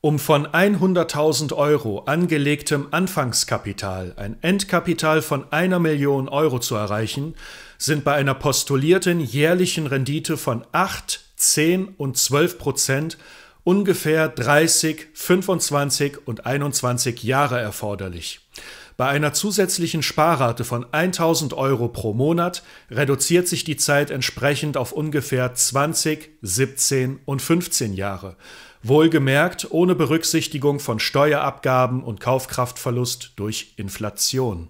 um von 100.000 Euro angelegtem Anfangskapital ein Endkapital von einer Million Euro zu erreichen, sind bei einer postulierten jährlichen Rendite von 8, 10 und 12 Prozent ungefähr 30, 25 und 21 Jahre erforderlich. Bei einer zusätzlichen Sparrate von 1000 Euro pro Monat reduziert sich die Zeit entsprechend auf ungefähr 20, 17 und 15 Jahre wohlgemerkt ohne Berücksichtigung von Steuerabgaben und Kaufkraftverlust durch Inflation.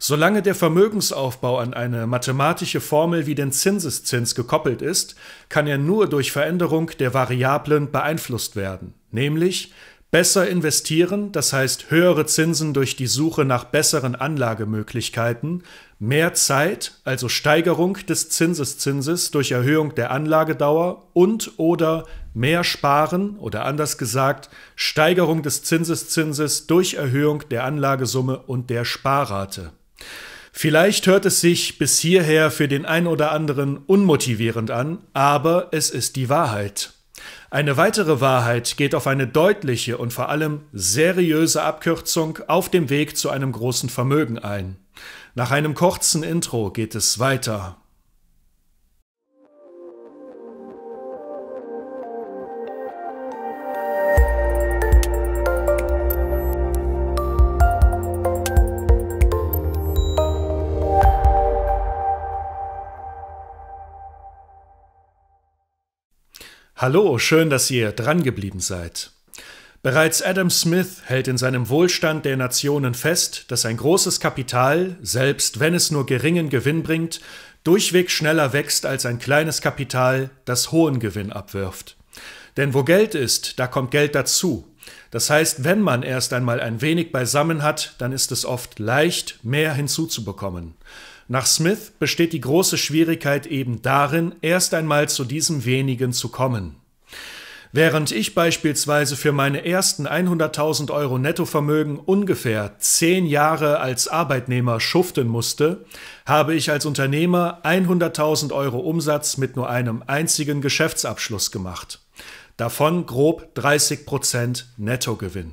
Solange der Vermögensaufbau an eine mathematische Formel wie den Zinseszins gekoppelt ist, kann er nur durch Veränderung der Variablen beeinflusst werden, nämlich besser investieren, das heißt höhere Zinsen durch die Suche nach besseren Anlagemöglichkeiten, mehr Zeit, also Steigerung des Zinseszinses durch Erhöhung der Anlagedauer und oder mehr sparen oder anders gesagt Steigerung des Zinseszinses durch Erhöhung der Anlagesumme und der Sparrate. Vielleicht hört es sich bis hierher für den ein oder anderen unmotivierend an, aber es ist die Wahrheit. Eine weitere Wahrheit geht auf eine deutliche und vor allem seriöse Abkürzung auf dem Weg zu einem großen Vermögen ein. Nach einem kurzen Intro geht es weiter. Hallo, schön, dass ihr drangeblieben seid. Bereits Adam Smith hält in seinem Wohlstand der Nationen fest, dass ein großes Kapital, selbst wenn es nur geringen Gewinn bringt, durchweg schneller wächst als ein kleines Kapital, das hohen Gewinn abwirft. Denn wo Geld ist, da kommt Geld dazu. Das heißt, wenn man erst einmal ein wenig beisammen hat, dann ist es oft leicht, mehr hinzuzubekommen. Nach Smith besteht die große Schwierigkeit eben darin, erst einmal zu diesem wenigen zu kommen. Während ich beispielsweise für meine ersten 100.000 Euro Nettovermögen ungefähr zehn Jahre als Arbeitnehmer schuften musste, habe ich als Unternehmer 100.000 Euro Umsatz mit nur einem einzigen Geschäftsabschluss gemacht. Davon grob 30 Prozent Nettogewinn.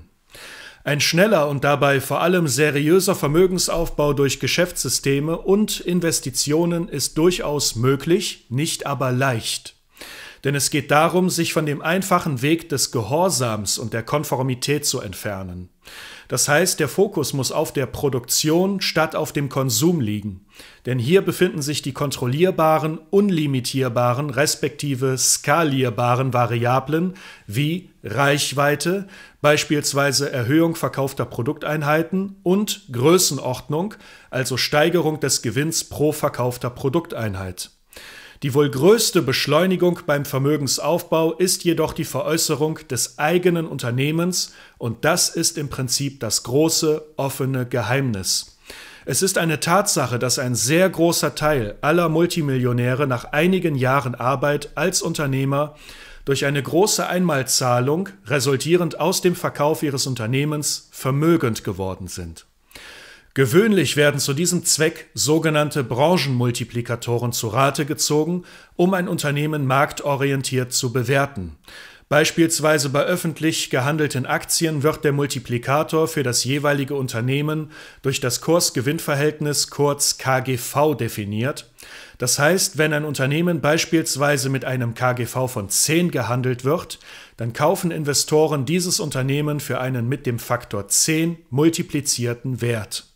Ein schneller und dabei vor allem seriöser Vermögensaufbau durch Geschäftssysteme und Investitionen ist durchaus möglich, nicht aber leicht. Denn es geht darum, sich von dem einfachen Weg des Gehorsams und der Konformität zu entfernen. Das heißt, der Fokus muss auf der Produktion statt auf dem Konsum liegen. Denn hier befinden sich die kontrollierbaren, unlimitierbaren, respektive skalierbaren Variablen wie Reichweite, beispielsweise Erhöhung verkaufter Produkteinheiten und Größenordnung, also Steigerung des Gewinns pro verkaufter Produkteinheit. Die wohl größte Beschleunigung beim Vermögensaufbau ist jedoch die Veräußerung des eigenen Unternehmens und das ist im Prinzip das große offene Geheimnis. Es ist eine Tatsache, dass ein sehr großer Teil aller Multimillionäre nach einigen Jahren Arbeit als Unternehmer durch eine große Einmalzahlung resultierend aus dem Verkauf ihres Unternehmens vermögend geworden sind. Gewöhnlich werden zu diesem Zweck sogenannte Branchenmultiplikatoren zu Rate gezogen, um ein Unternehmen marktorientiert zu bewerten. Beispielsweise bei öffentlich gehandelten Aktien wird der Multiplikator für das jeweilige Unternehmen durch das Kurs-Gewinn-Verhältnis kurz KGV definiert. Das heißt, wenn ein Unternehmen beispielsweise mit einem KGV von 10 gehandelt wird, dann kaufen Investoren dieses Unternehmen für einen mit dem Faktor 10 multiplizierten Wert.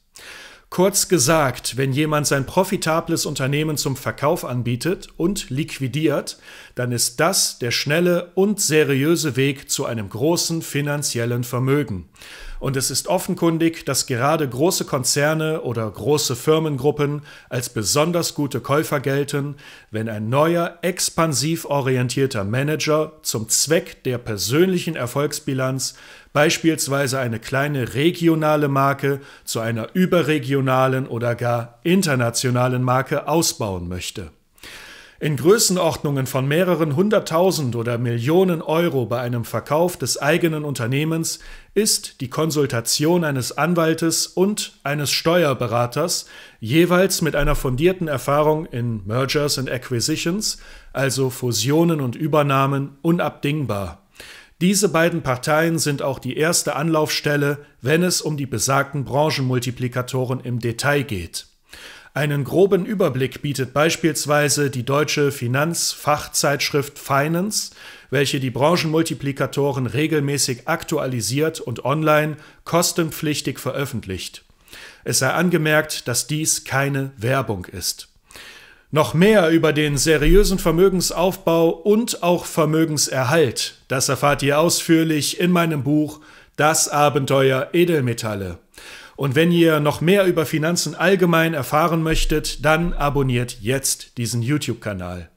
Kurz gesagt, wenn jemand sein profitables Unternehmen zum Verkauf anbietet und liquidiert, dann ist das der schnelle und seriöse Weg zu einem großen finanziellen Vermögen und es ist offenkundig, dass gerade große Konzerne oder große Firmengruppen als besonders gute Käufer gelten, wenn ein neuer, expansiv orientierter Manager zum Zweck der persönlichen Erfolgsbilanz beispielsweise eine kleine regionale Marke zu einer überregionalen oder gar internationalen Marke ausbauen möchte in Größenordnungen von mehreren hunderttausend oder Millionen Euro bei einem Verkauf des eigenen Unternehmens ist die Konsultation eines Anwaltes und eines Steuerberaters jeweils mit einer fundierten Erfahrung in Mergers and Acquisitions, also Fusionen und Übernahmen, unabdingbar. Diese beiden Parteien sind auch die erste Anlaufstelle, wenn es um die besagten Branchenmultiplikatoren im Detail geht. Einen groben Überblick bietet beispielsweise die deutsche Finanzfachzeitschrift Finance, welche die Branchenmultiplikatoren regelmäßig aktualisiert und online kostenpflichtig veröffentlicht. Es sei angemerkt, dass dies keine Werbung ist. Noch mehr über den seriösen Vermögensaufbau und auch Vermögenserhalt, das erfahrt ihr ausführlich in meinem Buch Das Abenteuer Edelmetalle. Und wenn ihr noch mehr über Finanzen allgemein erfahren möchtet, dann abonniert jetzt diesen YouTube-Kanal.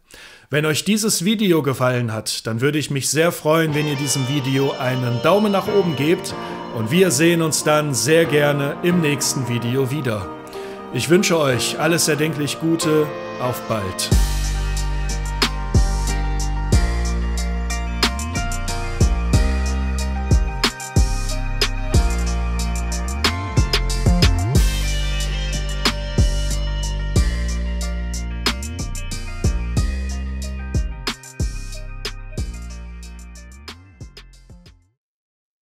Wenn euch dieses Video gefallen hat, dann würde ich mich sehr freuen, wenn ihr diesem Video einen Daumen nach oben gebt und wir sehen uns dann sehr gerne im nächsten Video wieder. Ich wünsche euch alles erdenklich Gute, auf bald!